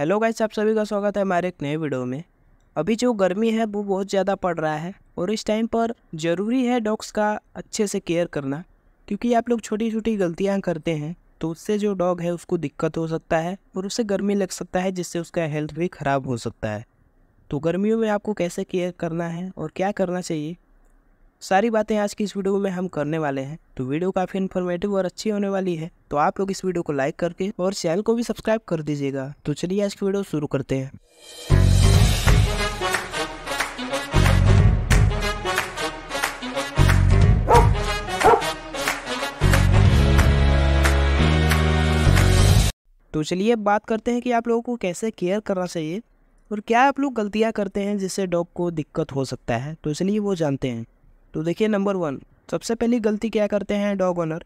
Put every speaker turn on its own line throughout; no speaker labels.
hello guys आप सभी का स्वागत है हमारे एक नए वीडियो में अभी जो गर्मी है वो बहुत ज़्यादा पड़ रहा है और इस टाइम पर ज़रूरी है डॉग्स का अच्छे से केयर करना क्योंकि आप लोग छोटी छोटी गलतियाँ करते हैं तो उससे जो डॉग है उसको दिक्कत हो सकता है और उससे गर्मी लग सकता है जिससे उसका हेल्थ भी ख़राब हो सकता है तो गर्मियों में आपको कैसे केयर करना है और क्या करना चाहिए सारी बातें आज की इस वीडियो में हम करने वाले हैं तो वीडियो काफ़ी इन्फॉर्मेटिव और अच्छी होने वाली है तो आप लोग इस वीडियो को लाइक करके और चैनल को भी सब्सक्राइब कर दीजिएगा तो चलिए आज की वीडियो शुरू करते हैं तो चलिए अब बात करते हैं कि आप लोगों को कैसे केयर करना चाहिए और क्या आप लोग गलतियां करते हैं जिससे डॉग को दिक्कत हो सकता है तो इसलिए वो जानते हैं तो देखिए नंबर वन सबसे पहली गलती क्या करते हैं डॉग ओनर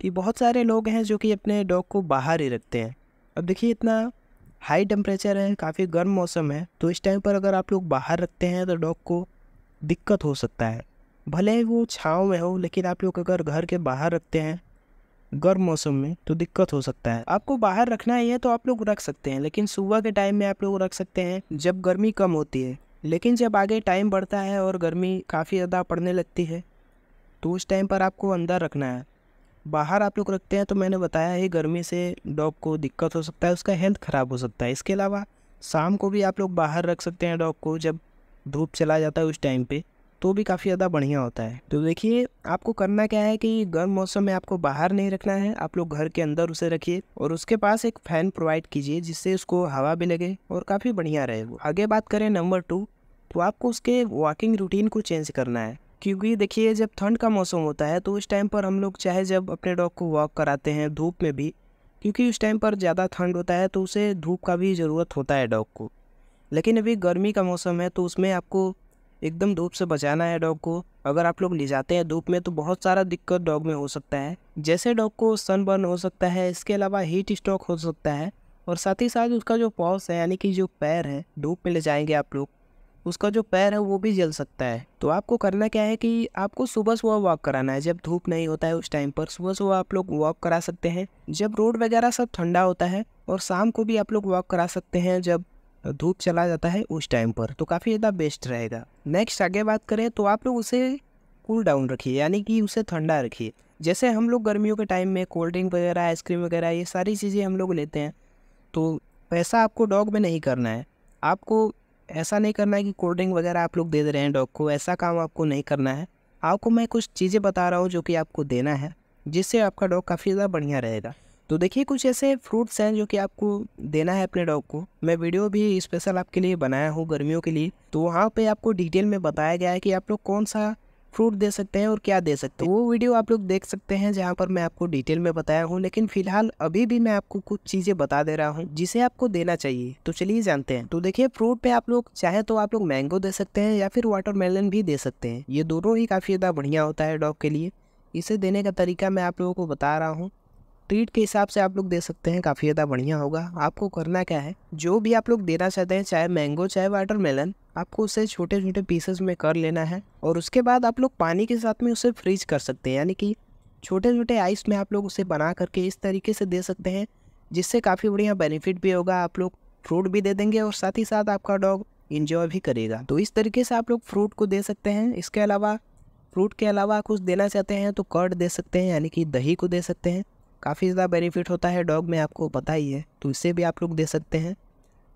कि बहुत सारे लोग हैं जो कि अपने डॉग को बाहर ही रखते हैं अब देखिए इतना हाई टेम्परेचर है काफ़ी गर्म मौसम है तो इस टाइम पर अगर आप लोग बाहर रखते हैं तो डॉग को दिक्कत हो सकता है भले ही वो छाँव में हो लेकिन आप लोग अगर घर के बाहर रखते हैं गर्म मौसम में तो दिक्कत हो सकता है आपको बाहर रखना ही है तो आप लोग रख सकते हैं लेकिन सुबह के टाइम में आप लोग रख सकते हैं जब गर्मी कम होती है लेकिन जब आगे टाइम बढ़ता है और गर्मी काफ़ी ज़्यादा पड़ने लगती है तो उस टाइम पर आपको अंदर रखना है बाहर आप लोग रखते हैं तो मैंने बताया ही गर्मी से डॉग को दिक्कत हो सकता है उसका हेल्थ ख़राब हो सकता है इसके अलावा शाम को भी आप लोग बाहर रख सकते हैं डॉग को जब धूप चला जाता है उस टाइम पर तो भी काफ़ी ज़्यादा बढ़िया होता है तो देखिए आपको करना क्या है कि गर्म मौसम में आपको बाहर नहीं रखना है आप लोग घर के अंदर उसे रखिए और उसके पास एक फ़ैन प्रोवाइड कीजिए जिससे उसको हवा भी लगे और काफ़ी बढ़िया रहे वो आगे बात करें नंबर टू तो आपको उसके वॉकिंग रूटीन को चेंज करना है क्योंकि देखिए जब ठंड का मौसम होता है तो उस टाइम पर हम लोग चाहे जब अपने डॉग को वॉक कराते हैं धूप में भी क्योंकि उस टाइम पर ज़्यादा ठंड होता है तो उसे धूप का भी ज़रूरत होता है डॉग को लेकिन अभी गर्मी का मौसम है तो उसमें आपको एकदम धूप से बचाना है डॉग को अगर आप लोग ले जाते हैं धूप में तो बहुत सारा दिक्कत डॉग में हो सकता है जैसे डॉग को सनबर्न हो सकता है इसके अलावा हीट स्ट्रोक हो सकता है और साथ ही साथ उसका जो पॉस है यानी कि जो पैर है धूप में ले जाएंगे आप लोग उसका जो पैर है वो भी जल सकता है तो आपको करना क्या है कि आपको सुबह सुबह वॉक कराना है जब धूप नहीं होता है उस टाइम पर सुबह सुबह आप लोग वॉक करा सकते हैं जब रोड वगैरह सब ठंडा होता है और शाम को भी आप लोग वॉक करा सकते हैं जब धूप चला जाता है उस टाइम पर तो काफ़ी ज़्यादा बेस्ट रहेगा नेक्स्ट आगे बात करें तो आप लोग उसे कूल डाउन रखिए यानी कि उसे ठंडा रखिए जैसे हम लोग गर्मियों के टाइम में कोल्ड ड्रिंक वगैरह आइसक्रीम वगैरह ये सारी चीज़ें हम लोग लेते हैं तो वैसा आपको डॉग में नहीं करना है आपको ऐसा नहीं करना है कि कोल्ड ड्रिंक वगैरह आप लोग दे दे रहे हैं डॉग को ऐसा काम आपको नहीं करना है आपको मैं कुछ चीज़ें बता रहा हूँ जो कि आपको देना है जिससे आपका डॉग काफ़ी ज़्यादा बढ़िया रहेगा तो देखिए कुछ ऐसे फ्रूट्स हैं जो कि आपको देना है अपने डॉग को मैं वीडियो भी स्पेशल आपके लिए बनाया हूँ गर्मियों के लिए तो वहाँ पर आपको डिटेल में बताया गया है कि आप लोग कौन सा फ्रूट दे सकते हैं और क्या दे सकते हैं तो वो वीडियो आप लोग देख सकते हैं जहाँ पर मैं आपको डिटेल में बताया हूँ लेकिन फिलहाल अभी भी मैं आपको कुछ चीज़ें बता दे रहा हूँ जिसे आपको देना चाहिए तो चलिए जानते हैं तो देखिए फ्रूट पे आप लोग चाहे तो आप लोग मैंगो दे सकते हैं या फिर वाटरमेलन भी दे सकते हैं ये दोनों ही काफ़ी ज़्यादा बढ़िया होता है डॉग के लिए इसे देने का तरीका मैं आप लोगों को बता रहा हूँ ट्रीट के हिसाब से आप लोग दे सकते हैं काफ़ी ज़्यादा बढ़िया होगा आपको करना क्या है जो भी आप लोग देना चाहते हैं चाहे मैंगो चाहे वाटरमेलन आपको उसे छोटे छोटे पीसेस में कर लेना है और उसके बाद आप लोग पानी के साथ में उसे फ्रीज कर सकते हैं यानी कि छोटे छोटे आइस में आप लोग उसे बना करके इस तरीके से दे सकते हैं जिससे काफ़ी बढ़िया बेनिफिट भी होगा आप लोग फ्रूट भी दे देंगे और साथ ही साथ आपका डॉग इन्जॉय भी करेगा तो इस तरीके से आप लोग फ्रूट को दे सकते हैं इसके अलावा फ्रूट के अलावा कुछ देना चाहते हैं तो कर्ड दे सकते हैं यानी कि दही को दे सकते हैं काफ़ी ज़्यादा बेनिफिट होता है डॉग में आपको पता ही है तो इसे भी आप लोग दे सकते हैं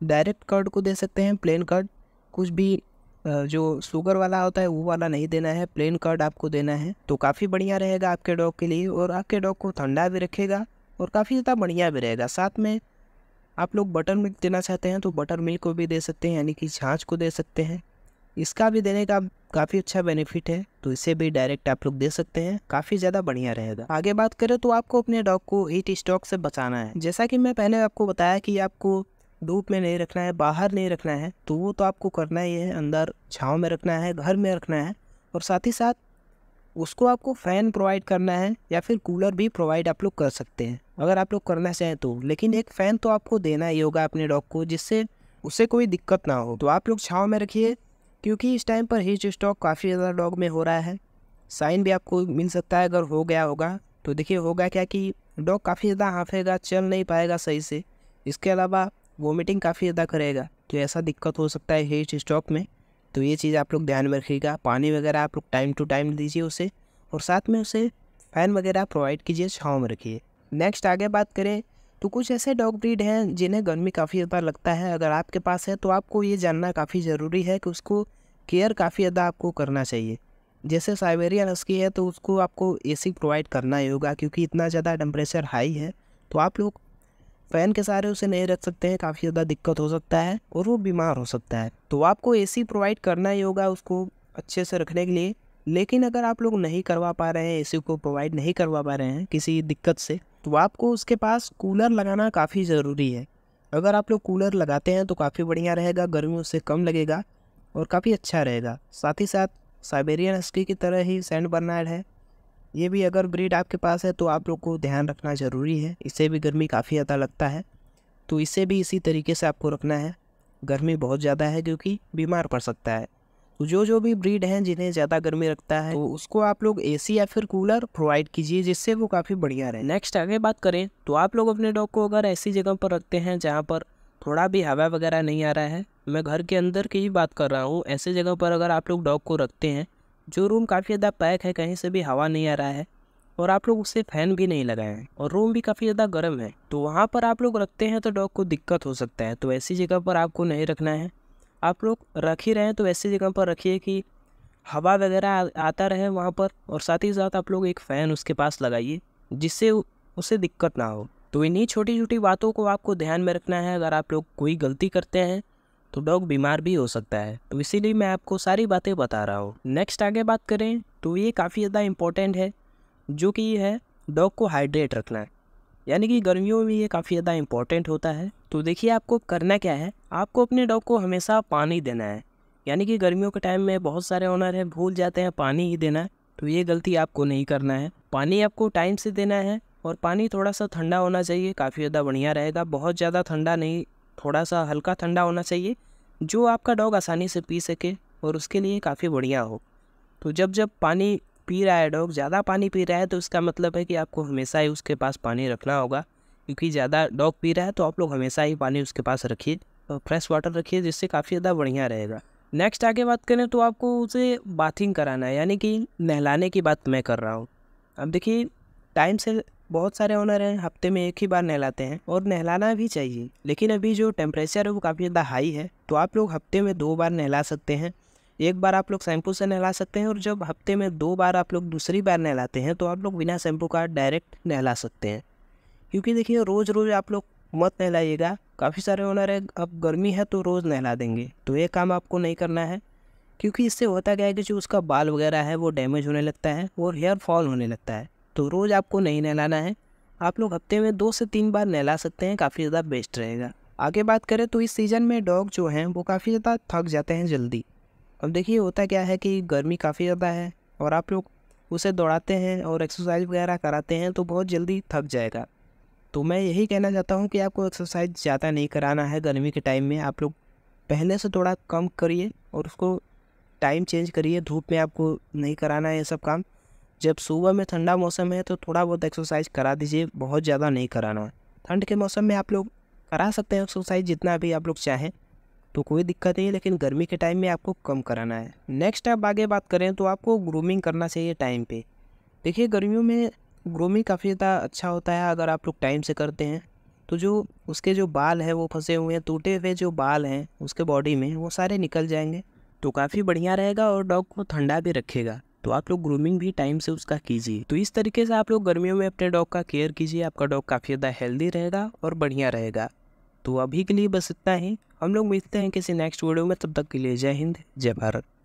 डायरेक्ट कर्ड को दे सकते हैं प्लेन कर्ड कुछ भी जो शुगर वाला होता है वो वाला नहीं देना है प्लेन कर्ड आपको देना है तो काफ़ी बढ़िया रहेगा आपके डॉग के लिए और आपके डॉग को ठंडा भी रखेगा और काफ़ी ज़्यादा बढ़िया भी रहेगा साथ में आप लोग बटर मिल्क देना चाहते हैं तो बटर मिल्क को भी दे सकते हैं यानी कि छाछ को दे सकते हैं इसका भी देने का काफ़ी अच्छा बेनिफिट है तो इसे भी डायरेक्ट आप लोग दे सकते हैं काफ़ी ज़्यादा बढ़िया रहेगा आगे बात करें तो आपको अपने डॉग को हीट स्टॉक से बचाना है जैसा कि मैं पहले आपको बताया कि आपको धूप में नहीं रखना है बाहर नहीं रखना है तो वो तो आपको करना ही है अंदर छाँव में रखना है घर में रखना है और साथ ही साथ उसको आपको फ़ैन प्रोवाइड करना है या फिर कूलर भी प्रोवाइड आप लोग कर सकते हैं अगर आप लोग करना चाहें तो लेकिन एक फ़ैन तो आपको देना ही होगा अपने डॉग को जिससे उसे कोई दिक्कत ना हो तो आप लोग छाँव में रखिए क्योंकि इस टाइम पर हिज स्टॉक काफ़ी ज़्यादा डॉग में हो रहा है साइन भी आपको मिल सकता है अगर हो गया होगा तो देखिए होगा क्या कि डॉग काफ़ी ज़्यादा हाँफेगा चल नहीं पाएगा सही से इसके अलावा वोमिटिंग काफ़ी ज़्यादा करेगा तो ऐसा दिक्कत हो सकता है हीट स्टॉक में तो ये चीज़ आप लोग ध्यान में रखिएगा पानी वगैरह आप लोग टाइम टू टाइम दीजिए उसे और साथ में उसे फ़ैन वगैरह प्रोवाइड कीजिए छाँव में रखिए नेक्स्ट आगे बात करें तो कुछ ऐसे डॉग ब्रीड हैं जिन्हें गर्मी काफ़ी ज़्यादा लगता है अगर आपके पास है तो आपको ये जानना काफ़ी ज़रूरी है कि उसको केयर काफ़ी ज़्यादा आपको करना चाहिए जैसे साइबेरियन हस्की है तो उसको आपको एसी प्रोवाइड करना ही होगा क्योंकि इतना ज़्यादा टेम्परेचर हाई है तो आप लोग फ़ैन के सहारे उसे नहीं रख सकते हैं काफ़ी ज़्यादा दिक्कत हो सकता है और वो बीमार हो सकता है तो आपको एसी प्रोवाइड करना ही होगा उसको अच्छे से रखने के लिए लेकिन अगर आप लोग नहीं करवा पा रहे हैं ए को प्रोवाइड नहीं करवा पा रहे हैं किसी दिक्कत से तो आपको उसके पास कूलर लगाना काफ़ी ज़रूरी है अगर आप लोग कूलर लगाते हैं तो काफ़ी बढ़िया रहेगा गर्मी उससे कम लगेगा और काफ़ी अच्छा रहेगा साथ ही साथ साइबेरियन हस्की की तरह ही सैंड बर्नार्ड है ये भी अगर ब्रीड आपके पास है तो आप लोग को ध्यान रखना ज़रूरी है इसे भी गर्मी काफ़ी ज़्यादा लगता है तो इसे भी इसी तरीके से आपको रखना है गर्मी बहुत ज़्यादा है क्योंकि बीमार पड़ सकता है जो जो भी ब्रीड हैं जिन्हें ज़्यादा गर्मी रखता है तो उसको आप लोग ए या फिर कूलर प्रोवाइड कीजिए जिससे वो काफ़ी बढ़िया रहे नेक्स्ट आगे बात करें तो आप लोग अपने डॉग को अगर ऐसी जगह पर रखते हैं जहाँ पर थोड़ा भी हवा वगैरह नहीं आ रहा है मैं घर के अंदर की ही बात कर रहा हूँ ऐसे जगह पर अगर आप लोग डॉग को रखते हैं जो रूम काफ़ी ज़्यादा पैक है कहीं से भी हवा नहीं आ रहा है और आप लोग उसे फ़ैन भी नहीं लगाए हैं और रूम भी काफ़ी ज़्यादा गर्म है तो वहाँ पर आप लोग रखते हैं तो डॉग को दिक्कत हो सकता है तो ऐसी जगह पर आपको नहीं रखना है आप लोग रख ही रहे हैं तो ऐसी जगह पर रखिए कि हवा वगैरह आता रहे वहाँ पर और साथ ही साथ आप लोग एक फ़ैन उसके पास लगाइए जिससे उसे दिक्कत ना हो तो इन्हीं छोटी छोटी बातों को आपको ध्यान में रखना है अगर आप लोग कोई गलती करते हैं तो डॉग बीमार भी हो सकता है तो इसीलिए मैं आपको सारी बातें बता रहा हूँ नेक्स्ट आगे बात करें तो ये काफ़ी ज़्यादा इम्पोर्टेंट है जो कि है डॉग को हाइड्रेट रखना है यानी कि गर्मियों में ये काफ़ी ज़्यादा इम्पॉर्टेंट होता है तो देखिए आपको करना क्या है आपको अपने डॉग को हमेशा पानी देना है यानी कि गर्मियों के टाइम में बहुत सारे ऑनर हैं भूल जाते हैं पानी ही देना तो ये गलती आपको नहीं करना है पानी आपको टाइम से देना है और पानी थोड़ा सा ठंडा होना चाहिए काफ़ी ज़्यादा बढ़िया रहेगा बहुत ज़्यादा ठंडा नहीं थोड़ा सा हल्का ठंडा होना चाहिए जो आपका डॉग आसानी से पी सके और उसके लिए काफ़ी बढ़िया हो तो जब जब पानी पी रहा है डॉग ज़्यादा पानी पी रहा है तो इसका मतलब है कि आपको हमेशा ही उसके पास पानी रखना होगा क्योंकि ज़्यादा डॉग पी रहा है तो आप लोग हमेशा ही पानी उसके पास रखिए फ्रेश वाटर रखिए जिससे काफ़ी ज़्यादा बढ़िया रहेगा नेक्स्ट आगे बात करें तो आपको उसे बाथिंग कराना है यानी कि नहलाने की बात मैं कर रहा हूँ अब देखिए टाइम से बहुत सारे ऑनर हैं हफ्ते में एक ही बार नहलाते हैं और नहलाना भी चाहिए लेकिन अभी जो टेम्परेचर है वो काफ़ी ज़्यादा हाई है तो आप लोग हफ्ते में दो बार नहला सकते हैं एक बार आप लोग शैम्पू से नहला सकते हैं और जब हफ्ते में दो बार आप लोग दूसरी बार नहलाते हैं तो आप लोग बिना शैम्पू का डायरेक्ट नहला सकते हैं क्योंकि देखिए रोज़ रोज़ आप लोग मत नहलाइएगा काफ़ी सारे ओनर है अब गर्मी है तो रोज़ नहला देंगे तो ये काम आपको नहीं करना है क्योंकि इससे होता क्या है कि जो उसका बाल वगैरह है वो डैमेज होने लगता है और हेयर फॉल होने लगता है तो रोज़ आपको नहीं नहलाना है आप लोग हफ्ते में दो से तीन बार नहला सकते हैं काफ़ी ज़्यादा बेस्ट रहेगा आगे बात करें तो इस सीज़न में डॉग जो हैं वो काफ़ी ज़्यादा थक जाते हैं जल्दी अब देखिए होता क्या है कि गर्मी काफ़ी ज़्यादा है और आप लोग उसे दौड़ाते हैं और एक्सरसाइज वगैरह कराते हैं तो बहुत जल्दी थक जाएगा तो मैं यही कहना चाहता हूँ कि आपको एक्सरसाइज ज़्यादा नहीं कराना है गर्मी के टाइम में आप लोग पहले से थोड़ा कम करिए और उसको टाइम चेंज करिए धूप में आपको नहीं कराना है ये सब काम जब सुबह में ठंडा मौसम है तो थोड़ा बहुत एक्सरसाइज करा दीजिए बहुत ज़्यादा नहीं कराना ठंड के मौसम में आप लोग करा सकते हैं एक्सरसाइज जितना भी आप लोग चाहें तो कोई दिक्कत नहीं है लेकिन गर्मी के टाइम में आपको कम कराना है नेक्स्ट आप आगे बात करें तो आपको ग्रूमिंग करना चाहिए टाइम पे देखिए गर्मियों में ग्रूमिंग काफ़ी ज़्यादा अच्छा होता है अगर आप लोग टाइम से करते हैं तो जो उसके जो बाल हैं वो फंसे हुए हैं टूटे हुए जो बाल हैं उसके बॉडी में वो सारे निकल जाएंगे तो काफ़ी बढ़िया रहेगा और डॉग को ठंडा भी रखेगा तो आप लोग ग्रूमिंग भी टाइम से उसका कीजिए तो इस तरीके से आप लोग गर्मियों में अपने डॉग का केयर कीजिए आपका डॉग काफ़ी ज़्यादा हेल्दी रहेगा और बढ़िया रहेगा तो अभी के लिए बस इतना ही हम लोग मिलते हैं किसी नेक्स्ट वीडियो में तब तक के लिए जय हिंद जय भारत